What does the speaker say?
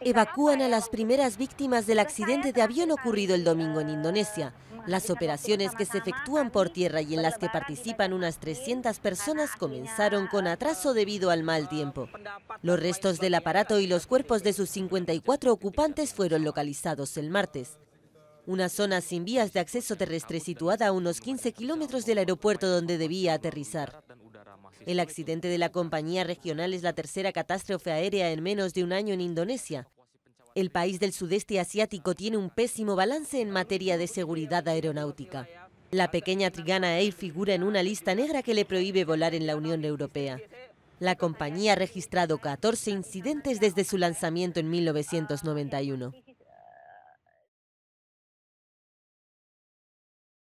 Evacúan a las primeras víctimas del accidente de avión ocurrido el domingo en Indonesia. Las operaciones que se efectúan por tierra y en las que participan unas 300 personas comenzaron con atraso debido al mal tiempo. Los restos del aparato y los cuerpos de sus 54 ocupantes fueron localizados el martes. Una zona sin vías de acceso terrestre situada a unos 15 kilómetros del aeropuerto donde debía aterrizar. El accidente de la compañía regional es la tercera catástrofe aérea en menos de un año en Indonesia. El país del sudeste asiático tiene un pésimo balance en materia de seguridad aeronáutica. La pequeña Trigana Air figura en una lista negra que le prohíbe volar en la Unión Europea. La compañía ha registrado 14 incidentes desde su lanzamiento en 1991.